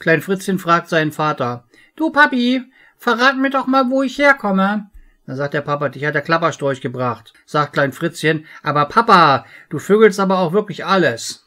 Klein Fritzchen fragt seinen Vater. Du Papi, verrat mir doch mal, wo ich herkomme. Dann sagt der Papa, dich hat der Klapperstorch gebracht. Sagt Klein Fritzchen, aber Papa, du vögelst aber auch wirklich alles.